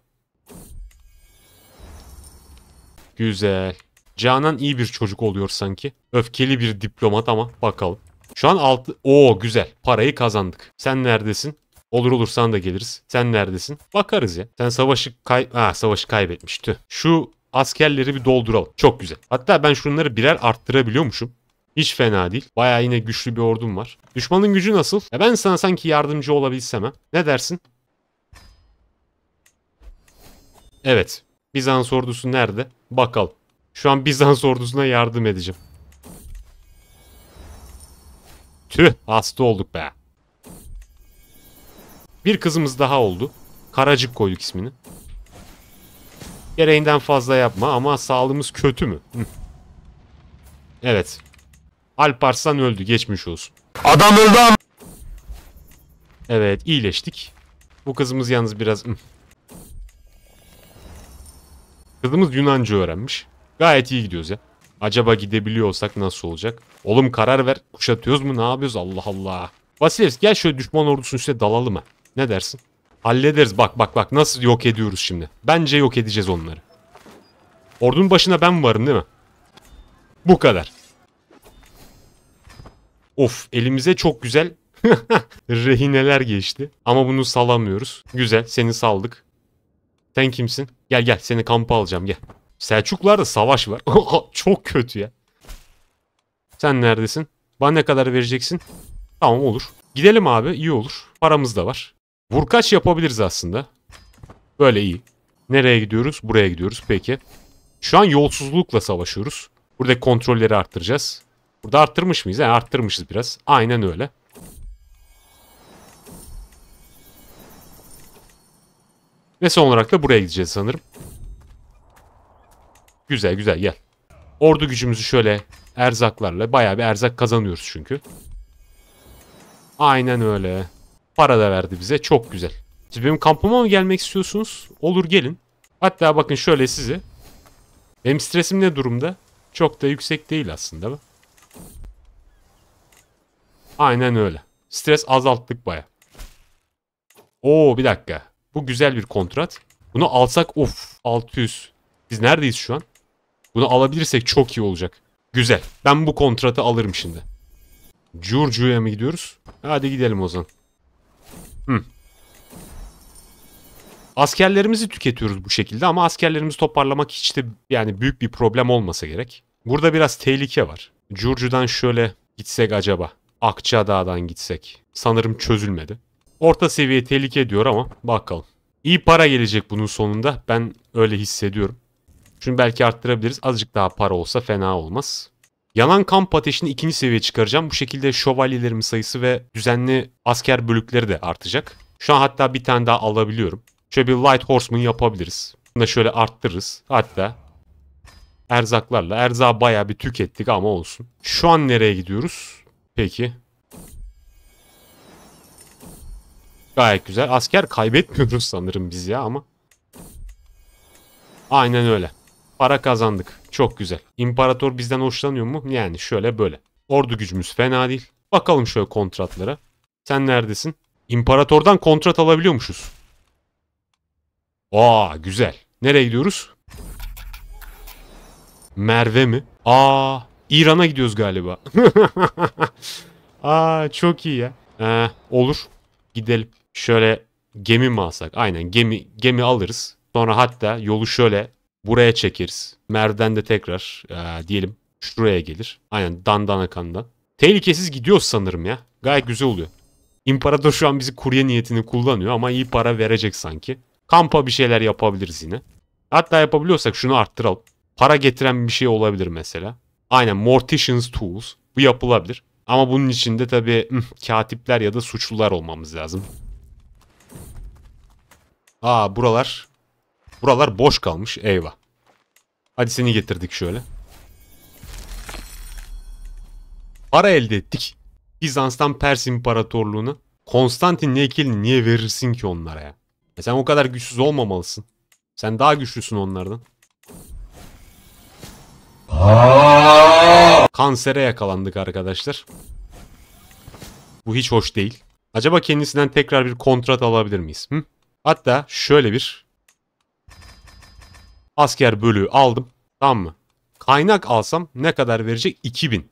Güzel. Canan iyi bir çocuk oluyor sanki. Öfkeli bir diplomat ama bakalım. Şu an altı... Oo güzel. Parayı kazandık. Sen neredesin? Olur olursan da geliriz. Sen neredesin? Bakarız ya. Sen savaşı kay... Ha savaşı kaybetmişti. Şu askerleri bir dolduralım. Çok güzel. Hatta ben şunları birer arttırabiliyormuşum. Hiç fena değil. Baya yine güçlü bir ordum var. Düşmanın gücü nasıl? Ya ben sana sanki yardımcı olabilsem ha. Ne dersin? Evet. Bizans ordusu nerede? Bakalım. Şu an Bizans ordusuna yardım edeceğim. Tüh hasta olduk be. Bir kızımız daha oldu. Karacık koyduk ismini. Gereğinden fazla yapma ama sağlığımız kötü mü? evet. Alparslan öldü. Geçmiş olsun. Adam öldü am Evet iyileştik. Bu kızımız yalnız biraz... Kızımız Yunanca öğrenmiş. Gayet iyi gidiyoruz ya. Acaba gidebiliyor olsak nasıl olacak? Oğlum karar ver. Kuşatıyoruz mu? Ne yapıyoruz? Allah Allah. Vasilevs gel şöyle düşman ordusunun üstüne dalalım ha. Ne dersin? Hallederiz. Bak bak bak nasıl yok ediyoruz şimdi. Bence yok edeceğiz onları. Ordunun başına ben varım değil mi? Bu kadar. Of elimize çok güzel rehineler geçti. Ama bunu salamıyoruz. Güzel seni saldık. Sen kimsin? Gel gel seni kampa alacağım gel. Selçuklar'da savaş var. çok kötü ya. Sen neredesin? Bana ne kadar vereceksin? Tamam olur. Gidelim abi iyi olur. Paramız da var. Vurkaç yapabiliriz aslında. Böyle iyi. Nereye gidiyoruz? Buraya gidiyoruz. Peki. Şu an yolsuzlukla savaşıyoruz. Burada kontrolleri arttıracağız. Burada arttırmış mıyız? Yani arttırmışız biraz. Aynen öyle. Ve son olarak da buraya gideceğiz sanırım. Güzel güzel gel. Ordu gücümüzü şöyle erzaklarla bayağı bir erzak kazanıyoruz çünkü. Aynen öyle. Para da verdi bize. Çok güzel. Siz benim kampıma mı gelmek istiyorsunuz? Olur gelin. Hatta bakın şöyle sizi. Benim stresim ne durumda? Çok da yüksek değil aslında. Aynen öyle. Stres azalttık baya. Oo bir dakika. Bu güzel bir kontrat. Bunu alsak of 600. Biz neredeyiz şu an? Bunu alabilirsek çok iyi olacak. Güzel. Ben bu kontratı alırım şimdi. Giorgio'ya mı gidiyoruz? Hadi gidelim o zaman. Hı. Askerlerimizi tüketiyoruz bu şekilde ama askerlerimizi toparlamak hiç de yani büyük bir problem olmasa gerek. Burada biraz tehlike var. Giorgio'dan şöyle gitsek acaba. Akçadağ'dan gitsek. Sanırım çözülmedi. Orta seviye tehlike diyor ama bakalım. İyi para gelecek bunun sonunda. Ben öyle hissediyorum. Şunu belki arttırabiliriz. Azıcık daha para olsa fena olmaz. Yanan kamp ateşini ikinci seviye çıkaracağım. Bu şekilde şövalyelerimin sayısı ve düzenli asker bölükleri de artacak. Şu an hatta bir tane daha alabiliyorum. Şöyle bir Light Horseman yapabiliriz. Bunu da şöyle arttırırız. Hatta erzaklarla. Erzağı bayağı bir tükettik ama olsun. Şu an nereye gidiyoruz? Peki. Gayet güzel. Asker kaybetmiyoruz sanırım biz ya ama. Aynen öyle. Para kazandık. Çok güzel. İmparator bizden hoşlanıyor mu? Yani şöyle böyle. Ordu gücümüz fena değil. Bakalım şöyle kontratlara. Sen neredesin? İmparatordan kontrat alabiliyormuşuz. Aa güzel. Nereye gidiyoruz? Merve mi? Aa İran'a gidiyoruz galiba. Aa çok iyi ya. Ee, olur. Gidelim. Şöyle gemi mi alsak? Aynen gemi gemi alırız. Sonra hatta yolu şöyle buraya çekeriz. Merden de tekrar ee, diyelim şuraya gelir. Aynen dandana Dandanakan'da. Tehlikesiz gidiyoruz sanırım ya. Gayet güzel oluyor. İmparator şu an bizi kurye niyetini kullanıyor ama iyi para verecek sanki. Kampa bir şeyler yapabiliriz yine. Hatta yapabiliyorsak şunu arttıralım. Para getiren bir şey olabilir mesela. Aynen Mortician's Tools. Bu yapılabilir. Ama bunun içinde tabii katipler ya da suçlular olmamız lazım. Aa buralar. Buralar boş kalmış. Eyvah. Hadi seni getirdik şöyle. Para elde ettik. Bizans'tan Pers İmparatorluğu'na. Konstantin heykelini niye verirsin ki onlara ya? E sen o kadar güçsüz olmamalısın. Sen daha güçlüsün onlardan. Kansere yakalandık arkadaşlar. Bu hiç hoş değil. Acaba kendisinden tekrar bir kontrat alabilir miyiz? Hı? Hatta şöyle bir asker bölüğü aldım. Tamam mı? Kaynak alsam ne kadar verecek? 2000.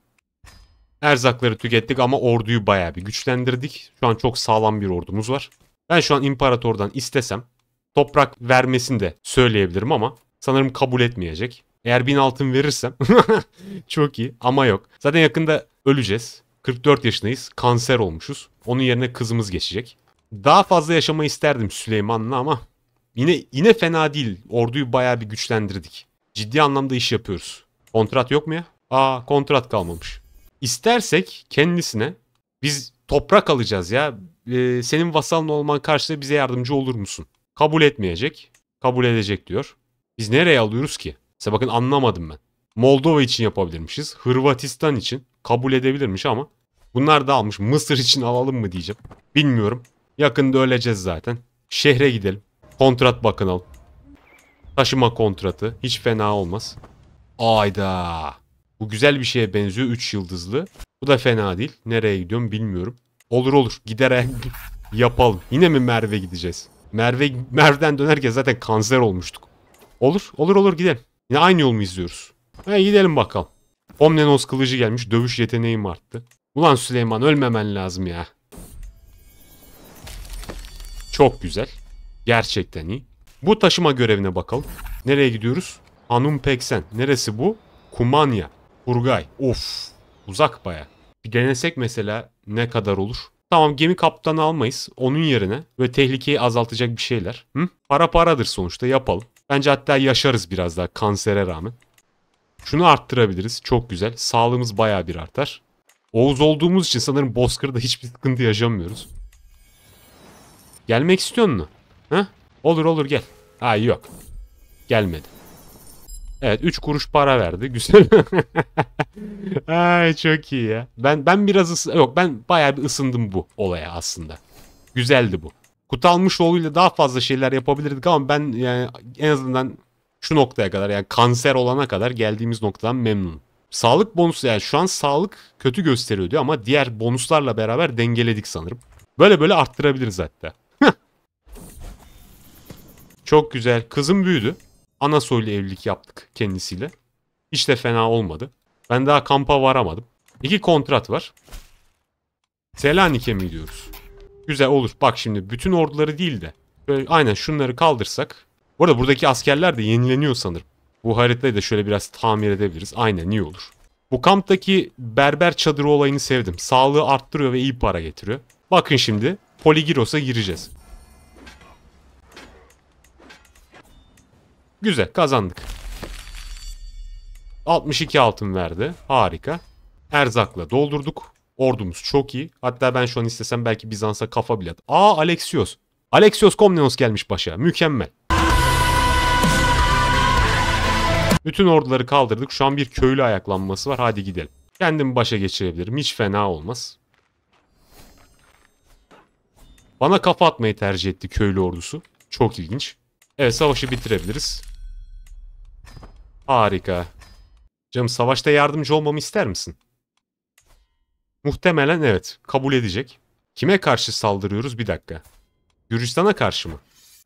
Erzakları tükettik ama orduyu bayağı bir güçlendirdik. Şu an çok sağlam bir ordumuz var. Ben şu an imparatordan istesem toprak vermesini de söyleyebilirim ama sanırım kabul etmeyecek. Eğer 1000 altın verirsem çok iyi ama yok. Zaten yakında öleceğiz. 44 yaşındayız. Kanser olmuşuz. Onun yerine kızımız geçecek. Daha fazla yaşamayı isterdim Süleyman'la ama yine yine fena değil. Orduyu bayağı bir güçlendirdik. Ciddi anlamda iş yapıyoruz. Kontrat yok mu ya? Aa kontrat kalmamış. İstersek kendisine biz toprak alacağız ya. Ee, senin vasalın olman karşılığı bize yardımcı olur musun? Kabul etmeyecek. Kabul edecek diyor. Biz nereye alıyoruz ki? Mesela bakın anlamadım ben. Moldova için yapabilirmişiz. Hırvatistan için kabul edebilirmiş ama bunlar da almış. Mısır için alalım mı diyeceğim. Bilmiyorum. Yakında öleceğiz zaten. Şehre gidelim. Kontrat bakın al. Taşıma kontratı. Hiç fena olmaz. Ayda. Bu güzel bir şeye benziyor. 3 yıldızlı. Bu da fena değil. Nereye gidiyorum bilmiyorum. Olur olur. Giderek yapalım. Yine mi Merve gideceğiz? Merve Merve'den dönerken zaten kanser olmuştuk. Olur, olur olur gidelim. Yine aynı yolu mu izliyoruz? He gidelim bakalım. Omnenos kılıcı gelmiş. Dövüş yeteneğim arttı. Ulan Süleyman ölmemen lazım ya. Çok güzel. Gerçekten iyi. Bu taşıma görevine bakalım. Nereye gidiyoruz? Hanum Peksen. Neresi bu? Kumanya. Kurgay. Of. Uzak baya. Bir denesek mesela ne kadar olur? Tamam gemi kaptanı almayız. Onun yerine ve tehlikeyi azaltacak bir şeyler. Hı? Para paradır sonuçta yapalım. Bence hatta yaşarız biraz daha kansere rağmen. Şunu arttırabiliriz. Çok güzel. Sağlığımız baya bir artar. Oğuz olduğumuz için sanırım Bozkır'da hiçbir sıkıntı yaşamıyoruz. Gelmek istiyor musun? Ha? Olur olur gel. Ha yok. Gelmedi. Evet 3 kuruş para verdi. Güzel. Ay çok iyi ya. Ben ben biraz ısı yok ben bayağı bir ısındım bu olaya aslında. Güzeldi bu. Kutalmışoğlu ile daha fazla şeyler yapabilirdik ama ben yani en azından şu noktaya kadar yani kanser olana kadar geldiğimiz noktadan memnun. Sağlık bonusu yani şu an sağlık kötü gösteriyor diyor ama diğer bonuslarla beraber dengeledik sanırım. Böyle böyle arttırabiliriz hatta. Çok güzel. Kızım büyüdü. Ana soylu evlilik yaptık kendisiyle. Hiç de fena olmadı. Ben daha kampa varamadım. İki kontrat var. Selanik'e mi gidiyoruz? Güzel olur. Bak şimdi bütün orduları değil de. Böyle aynen şunları kaldırsak. Bu arada buradaki askerler de yenileniyor sanırım. Bu haritayı da şöyle biraz tamir edebiliriz. Aynen iyi olur. Bu kamptaki berber çadırı olayını sevdim. Sağlığı arttırıyor ve iyi para getiriyor. Bakın şimdi Poligiros'a gireceğiz. Güzel kazandık. 62 altın verdi. Harika. Erzakla doldurduk. Ordumuz çok iyi. Hatta ben şu an istesem belki Bizans'a kafa bile at. Aa Alexios. Alexios Komnenos gelmiş başa. Mükemmel. Bütün orduları kaldırdık. Şu an bir köylü ayaklanması var. Hadi gidelim. Kendimi başa geçirebilirim. Hiç fena olmaz. Bana kafa atmayı tercih etti köylü ordusu. Çok ilginç. Evet savaşı bitirebiliriz. Harika. Canım savaşta yardımcı olmamı ister misin? Muhtemelen evet. Kabul edecek. Kime karşı saldırıyoruz? Bir dakika. Gürcistan'a karşı mı?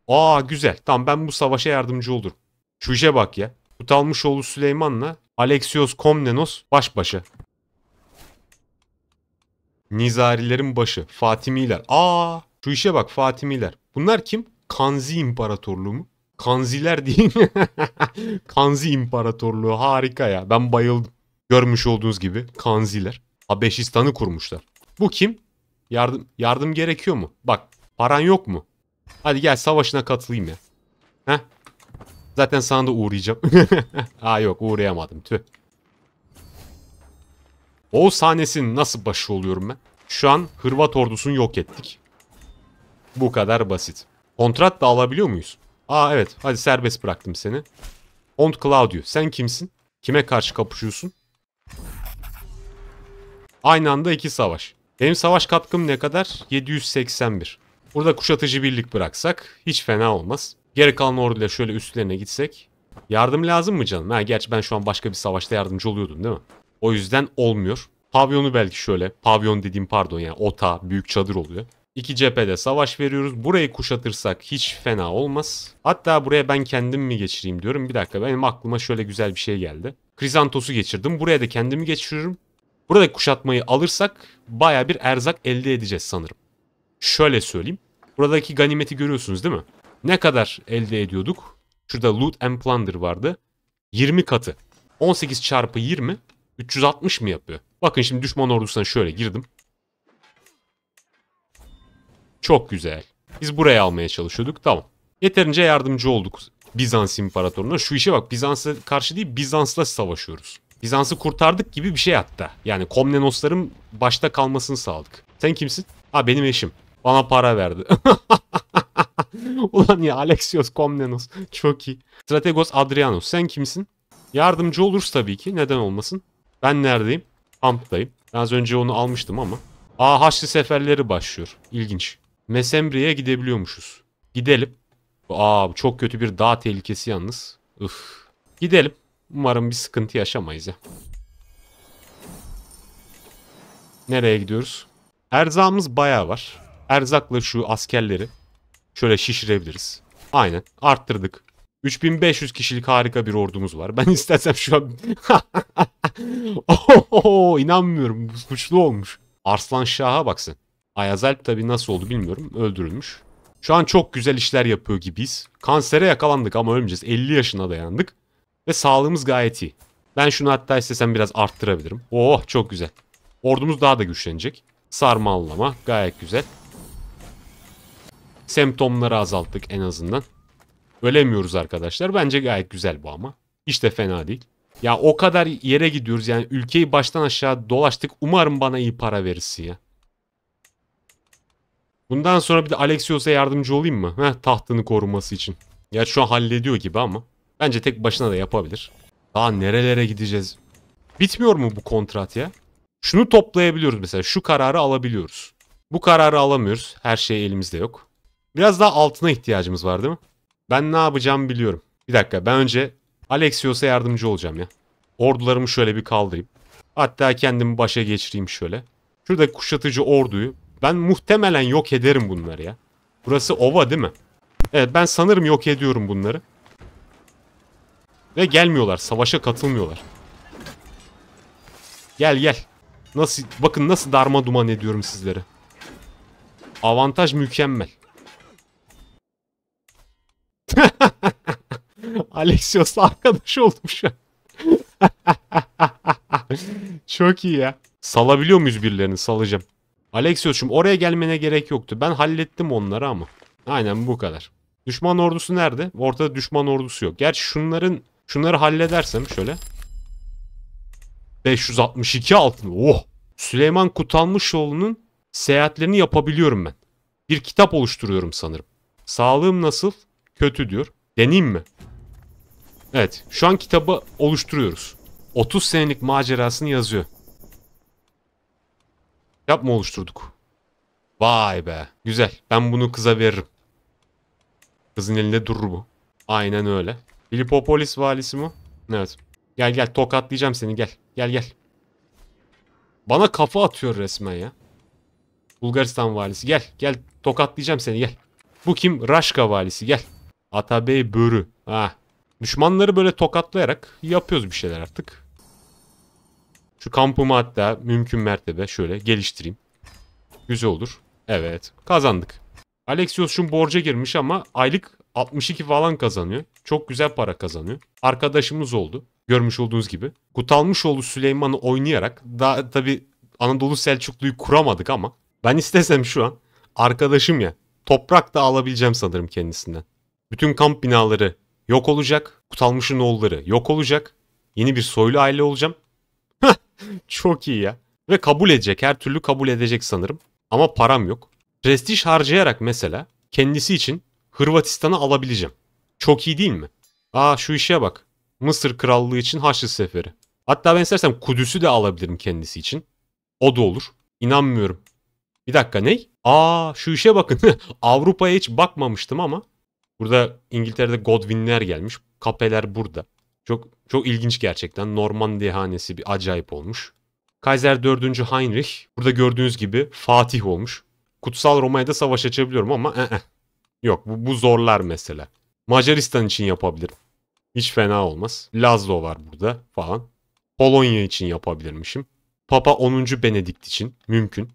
Aa güzel. Tamam ben bu savaşa yardımcı olurum. Şu işe bak ya. Kutalmışoğlu Süleyman'la Alexios Komnenos baş başa. Nizarilerin başı. Fatimiler. Aa şu işe bak Fatimiler. Bunlar kim? Kanzi İmparatorluğu mu? Kanziler değil mi? Kanzi İmparatorluğu harika ya. Ben bayıldım. Görmüş olduğunuz gibi Kanziler. Habeşistan'ı kurmuşlar. Bu kim? Yardım yardım gerekiyor mu? Bak paran yok mu? Hadi gel savaşına katılayım ya. Heh. Zaten sana da uğrayacağım. Aa yok uğrayamadım tüh. O sahnesinin nasıl başı oluyorum ben? Şu an Hırvat ordusunu yok ettik. Bu kadar basit. Kontrat da alabiliyor muyuz? Aa evet hadi serbest bıraktım seni. Ont Claudio sen kimsin? Kime karşı kapışıyorsun? Aynı anda iki savaş. Benim savaş katkım ne kadar? 781. Burada kuşatıcı birlik bıraksak hiç fena olmaz. Geri kalan orduyla şöyle üstlerine gitsek. Yardım lazım mı canım? Ha gerçi ben şu an başka bir savaşta yardımcı oluyordum değil mi? O yüzden olmuyor. Pavyonu belki şöyle. Pavyon dediğim pardon yani ota, büyük çadır oluyor. İki cephede savaş veriyoruz. Burayı kuşatırsak hiç fena olmaz. Hatta buraya ben kendim mi geçireyim diyorum. Bir dakika benim aklıma şöyle güzel bir şey geldi. Krizantos'u geçirdim. Buraya da kendimi geçiriyorum. Burada kuşatmayı alırsak baya bir erzak elde edeceğiz sanırım. Şöyle söyleyeyim. Buradaki ganimeti görüyorsunuz değil mi? Ne kadar elde ediyorduk? Şurada loot and plunder vardı. 20 katı. 18 çarpı 20 360 mı yapıyor? Bakın şimdi düşman ordusuna şöyle girdim. Çok güzel. Biz buraya almaya çalışıyorduk. Tamam. Yeterince yardımcı olduk Bizans imparatoruna. Şu işe bak Bizans'a karşı değil Bizans'la savaşıyoruz. Bizans'ı kurtardık gibi bir şey hatta. Yani Komnenosların başta kalmasını sağladık. Sen kimsin? Ha benim eşim. Bana para verdi. Ulan ya Alexios Komnenos. Çok iyi. Strategos Adrianos. Sen kimsin? Yardımcı oluruz tabii ki. Neden olmasın? Ben neredeyim? Kamptayım. Az önce onu almıştım ama. Aa Haçlı seferleri başlıyor. İlginç. Mesembri'ye gidebiliyormuşuz. Gidelim. Aa çok kötü bir dağ tehlikesi yalnız. Üf. Gidelim. Umarım bir sıkıntı yaşamayız ya. Nereye gidiyoruz? Erzağımız bayağı var. Erzakla şu askerleri şöyle şişirebiliriz. Aynen arttırdık. 3500 kişilik harika bir ordumuz var. Ben istersem şu an... Oho, inanmıyorum. Suçlu olmuş. Arslan Şah'a baksın. Ayaz tabi nasıl oldu bilmiyorum. Öldürülmüş. Şu an çok güzel işler yapıyor gibiyiz. Kansere yakalandık ama ölmeyeceğiz. 50 yaşına dayandık. Ve sağlığımız gayet iyi. Ben şunu hatta istesem biraz arttırabilirim. Oh çok güzel. Ordumuz daha da güçlenecek. Sarmallama gayet güzel. Semptomları azalttık en azından. Ölemiyoruz arkadaşlar. Bence gayet güzel bu ama. Hiç de fena değil. Ya o kadar yere gidiyoruz yani ülkeyi baştan aşağı dolaştık. Umarım bana iyi para verirsin ya. Bundan sonra bir de Alexios'a yardımcı olayım mı? Heh, tahtını koruması için. Ya şu an hallediyor gibi ama. Bence tek başına da yapabilir. Daha nerelere gideceğiz? Bitmiyor mu bu kontrat ya? Şunu toplayabiliyoruz mesela. Şu kararı alabiliyoruz. Bu kararı alamıyoruz. Her şey elimizde yok. Biraz daha altına ihtiyacımız var değil mi? Ben ne yapacağımı biliyorum. Bir dakika ben önce Alexios'a yardımcı olacağım ya. Ordularımı şöyle bir kaldırayım. Hatta kendimi başa geçireyim şöyle. Şurada kuşatıcı orduyu. Ben muhtemelen yok ederim bunları ya. Burası ova değil mi? Evet ben sanırım yok ediyorum bunları. Ve gelmiyorlar. Savaşa katılmıyorlar. Gel gel. Nasıl bakın nasıl darma duman ediyorum sizlere. Avantaj mükemmel. Alexios arkadaş oldum şu an. Çok iyi ya. Salabiliyor muyuz birilerini? Salacağım. Alexios'um oraya gelmene gerek yoktu. Ben hallettim onları ama. Aynen bu kadar. Düşman ordusu nerede? Ortada düşman ordusu yok. Gerçi şunların Şunları halledersem şöyle. 562 altın. Oh! Süleyman Kutalmışoğlu'nun seyahatlerini yapabiliyorum ben. Bir kitap oluşturuyorum sanırım. Sağlığım nasıl? Kötü diyor. Deneyim mi? Evet. Şu an kitabı oluşturuyoruz. 30 senelik macerasını yazıyor. Yapma oluşturduk? Vay be. Güzel. Ben bunu kıza veririm. Kızın elinde durur bu. Aynen öyle. Filipopolis valisi mi? Evet. Gel gel tokatlayacağım seni gel. Gel gel. Bana kafa atıyor resmen ya. Bulgaristan valisi gel. Gel tokatlayacağım seni gel. Bu kim? Raşka valisi gel. Atabey Börü. Ha. Düşmanları böyle tokatlayarak yapıyoruz bir şeyler artık. Şu kampımı hatta mümkün mertebe şöyle geliştireyim. Güzel olur. Evet. Kazandık. Alexios şu borca girmiş ama aylık 62 falan kazanıyor. Çok güzel para kazanıyor. Arkadaşımız oldu. Görmüş olduğunuz gibi. Kutalmışoğlu Süleyman'ı oynayarak daha tabi Anadolu Selçuklu'yu kuramadık ama ben istesem şu an arkadaşım ya toprak da alabileceğim sanırım kendisinden. Bütün kamp binaları yok olacak. Kutalmış'ın oğulları yok olacak. Yeni bir soylu aile olacağım. Çok iyi ya. Ve kabul edecek. Her türlü kabul edecek sanırım. Ama param yok. Prestij harcayarak mesela kendisi için Hırvatistan'ı alabileceğim. Çok iyi değil mi? Aa şu işe bak. Mısır Krallığı için Haçlı Seferi. Hatta ben istersem Kudüs'ü de alabilirim kendisi için. O da olur. İnanmıyorum. Bir dakika ney? Aa şu işe bakın. Avrupa'ya hiç bakmamıştım ama. Burada İngiltere'de Godwin'ler gelmiş. Kapeler burada. Çok çok ilginç gerçekten. Norman dehanesi bir acayip olmuş. Kaiser 4. Heinrich burada gördüğünüz gibi Fatih olmuş. Kutsal Roma'ya da savaş açabiliyorum ama eh, eh. Yok bu, bu zorlar mesela. Macaristan için yapabilirim. Hiç fena olmaz. Lazlo var burada falan. Polonya için yapabilirmişim. Papa 10. Benedikt için mümkün.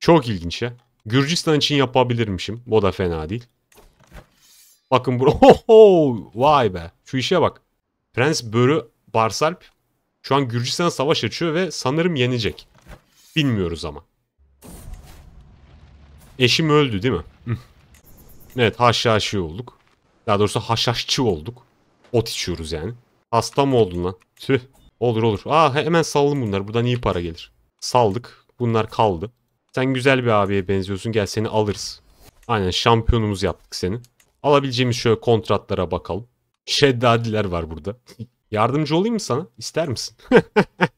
Çok ilginç ya. Gürcistan için yapabilirmişim. Bu da fena değil. Bakın bura. Oho! Vay be. Şu işe bak. Prens Börü Barsalp şu an Gürcistan savaş açıyor ve sanırım yenecek. Bilmiyoruz ama. Eşim öldü değil mi? Evet haşhaşi olduk. Daha doğrusu haşhaşçı olduk. Ot içiyoruz yani. Hasta mı oldun lan? Tüh. Olur olur. Aa hemen salın bunlar. Buradan iyi para gelir. Saldık. Bunlar kaldı. Sen güzel bir abiye benziyorsun. Gel seni alırız. Aynen şampiyonumuz yaptık seni. Alabileceğimiz şöyle kontratlara bakalım. Şeddadiler var burada. Yardımcı olayım mı sana? İster misin?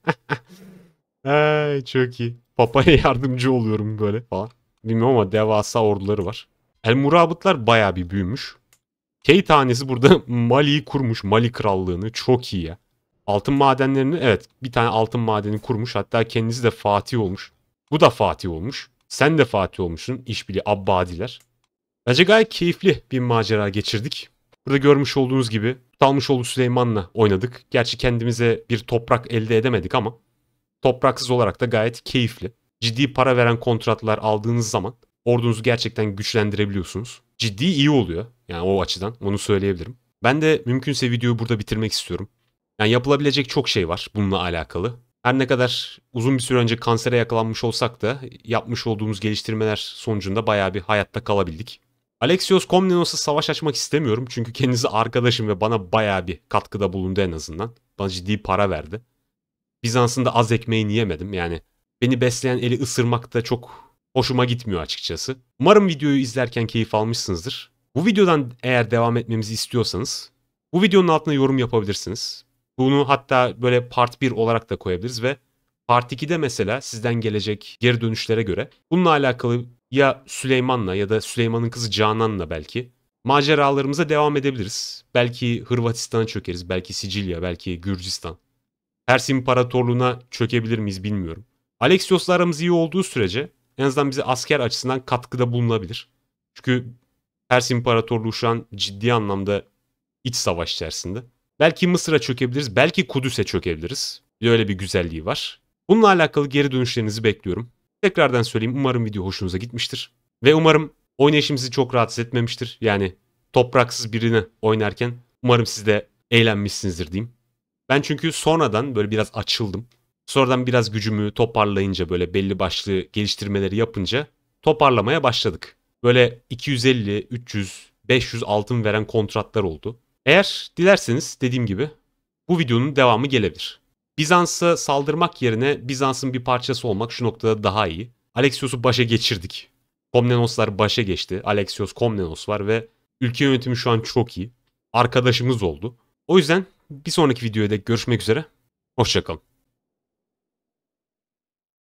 Ay, çok iyi. Papaya yardımcı oluyorum böyle falan. Bilmiyorum ama devasa orduları var. El Murabıtlar baya bir büyümüş. Key tanesi burada Mali'yi kurmuş. Mali krallığını. Çok iyi ya. Altın madenlerini evet bir tane altın madeni kurmuş. Hatta kendisi de Fatih olmuş. Bu da Fatih olmuş. Sen de Fatih olmuşsun. İşbili Abbadiler. Bence gayet keyifli bir macera geçirdik. Burada görmüş olduğunuz gibi Talmışoğlu Süleyman'la oynadık. Gerçi kendimize bir toprak elde edemedik ama topraksız olarak da gayet keyifli. Ciddi para veren kontratlar aldığınız zaman ordunuzu gerçekten güçlendirebiliyorsunuz. Ciddi iyi oluyor. Yani o açıdan onu söyleyebilirim. Ben de mümkünse videoyu burada bitirmek istiyorum. Yani yapılabilecek çok şey var bununla alakalı. Her ne kadar uzun bir süre önce kansere yakalanmış olsak da yapmış olduğumuz geliştirmeler sonucunda bayağı bir hayatta kalabildik. Alexios Komnenos'a savaş açmak istemiyorum çünkü kendisi arkadaşım ve bana bayağı bir katkıda bulundu en azından. Bana ciddi para verdi. Bizans'ın da az ekmeğini yemedim yani. Beni besleyen eli ısırmak da çok hoşuma gitmiyor açıkçası. Umarım videoyu izlerken keyif almışsınızdır. Bu videodan eğer devam etmemizi istiyorsanız bu videonun altına yorum yapabilirsiniz. Bunu hatta böyle part 1 olarak da koyabiliriz ve part 2'de mesela sizden gelecek geri dönüşlere göre bununla alakalı ya Süleyman'la ya da Süleyman'ın kızı Canan'la belki maceralarımıza devam edebiliriz. Belki Hırvatistan'a çökeriz, belki Sicilya, belki Gürcistan. Pers İmparatorluğu'na çökebilir miyiz bilmiyorum. Alexios'la aramız iyi olduğu sürece en azından bize asker açısından katkıda bulunabilir. Çünkü Pers İmparatorluğu şu an ciddi anlamda iç savaş içerisinde. Belki Mısır'a çökebiliriz, belki Kudüs'e çökebiliriz. böyle bir güzelliği var. Bununla alakalı geri dönüşlerinizi bekliyorum. Tekrardan söyleyeyim umarım video hoşunuza gitmiştir. Ve umarım oynayışımızı çok rahatsız etmemiştir. Yani topraksız birini oynarken umarım siz de eğlenmişsinizdir diyeyim. Ben çünkü sonradan böyle biraz açıldım. Sonradan biraz gücümü toparlayınca böyle belli başlı geliştirmeleri yapınca toparlamaya başladık. Böyle 250, 300, 500 altın veren kontratlar oldu. Eğer dilerseniz dediğim gibi bu videonun devamı gelebilir. Bizans'a saldırmak yerine Bizans'ın bir parçası olmak şu noktada daha iyi. Alexios'u başa geçirdik. Komnenoslar başa geçti. Alexios Komnenos var ve ülke yönetimi şu an çok iyi. Arkadaşımız oldu. O yüzden bir sonraki videoda görüşmek üzere. Hoşçakalın.